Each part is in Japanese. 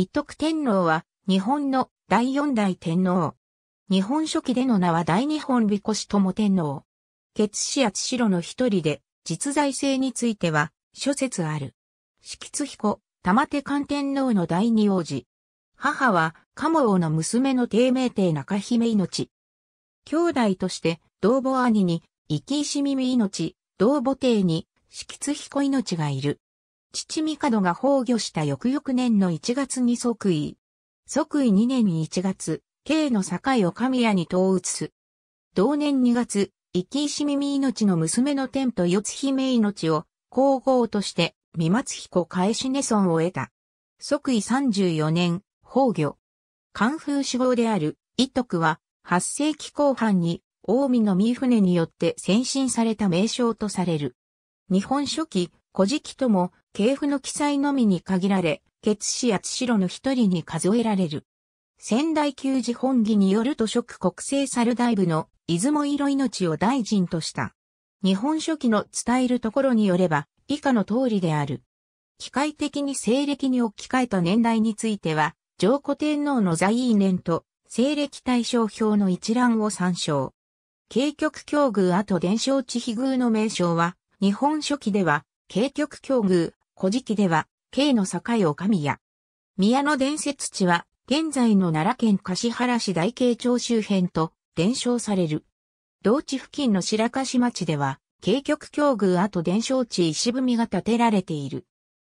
一徳天皇は、日本の第四代天皇。日本初期での名は大日本美越友天皇。月氏八代の一人で、実在性については、諸説ある。敷津彦、玉手観天皇の第二王子。母は、鴨王の娘の低名帝中姫命。兄弟として、同母兄に、生き石耳命、同母帝に、敷津彦命がいる。父帝が崩御した翌々年の1月に即位。即位2年1月、慶の境を神谷に統一す。同年2月、生き石耳命の娘の天と四姫命を皇后として、三松彦返し寝尊を得た。即位34年、崩御。寒風志望である、一徳は、8世紀後半に、大海の三船によって先進された名称とされる。日本初期、古事記とも、系譜の記載のみに限られ、血死や千代の一人に数えられる。仙台旧寺本義によると諸国政猿大部の出雲色命を大臣とした。日本書紀の伝えるところによれば、以下の通りである。機械的に西暦に置き換えた年代については、上古天皇の在位年と西暦対象表の一覧を参照。景極境遇後伝承地比宮の名称は、日本書紀では慶極境遇、古事記では、慶の境を神や、宮の伝説地は、現在の奈良県柏原市大慶町周辺と伝承される。同地付近の白樫町では、慶極境遇跡伝承地石踏みが建てられている。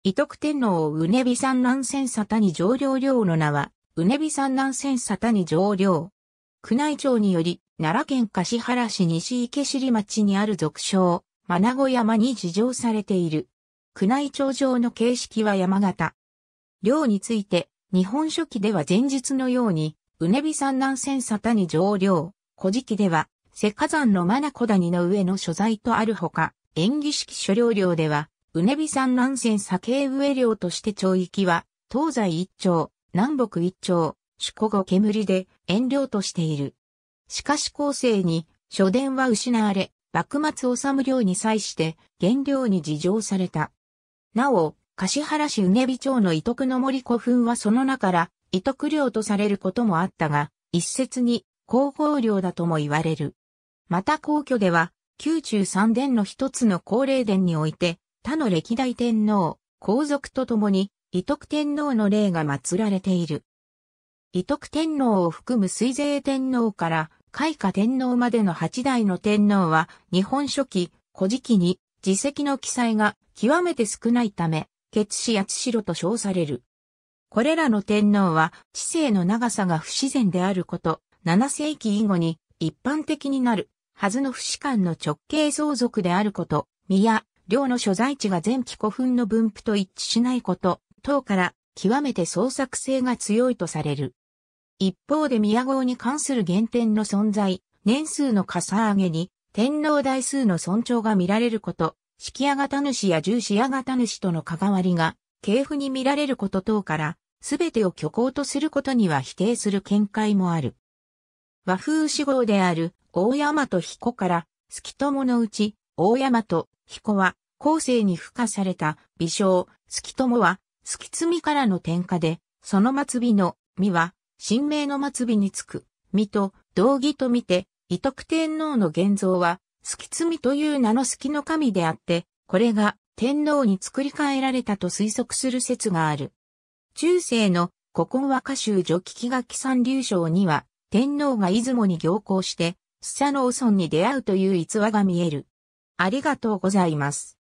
伊徳天皇うねび山南千佐谷上領領の名は、うねび山南千佐谷上領。宮内庁により、奈良県柏原市西池尻町にある俗称、名子山に事情されている。宮内庁上の形式は山形。量について、日本書紀では前日のように、うねび山南線佐谷上漁、古事記では、瀬火山の真名子谷の上の所在とあるほか、演技式所領領では、うねび山南線佐慶上漁として町域は、東西一丁、南北一丁、主古後煙で、遠漁としている。しかし後世に、書伝は失われ、幕末治領に際して、原料に事情された。なお、橿原市梅美町の伊徳の森古墳はその中から、伊徳領とされることもあったが、一説に、広報領だとも言われる。また皇居では、宮中三殿の一つの皇霊殿において、他の歴代天皇、皇族とともに、伊徳天皇の霊が祀られている。伊徳天皇を含む水勢天皇から、開化天皇までの8代の天皇は、日本書紀、古事記に、自責の記載が極めて少ないため、血死八代と称される。これらの天皇は、知性の長さが不自然であること、7世紀以後に一般的になる、はずの不死感の直系相続であること、宮、領の所在地が前期古墳の分布と一致しないこと、等から、極めて創作性が強いとされる。一方で宮号に関する原点の存在、年数のかさ上げに、天皇代数の尊重が見られること、式屋型主や重子屋型主との関わりが、系譜に見られること等から、すべてを虚構とすることには否定する見解もある。和風志号である、大山と彦から、月友のうち、大山と彦は、後世に付加された微笑、月友は、月積みからの天下で、その末尾の、実は、神明の末尾につく、水と道義と見て、伊徳天皇の現像は、月積という名の月の神であって、これが天皇に作り変えられたと推測する説がある。中世の古今和歌集序聞書器三流章には、天皇が出雲に行行して、スサノオソンに出会うという逸話が見える。ありがとうございます。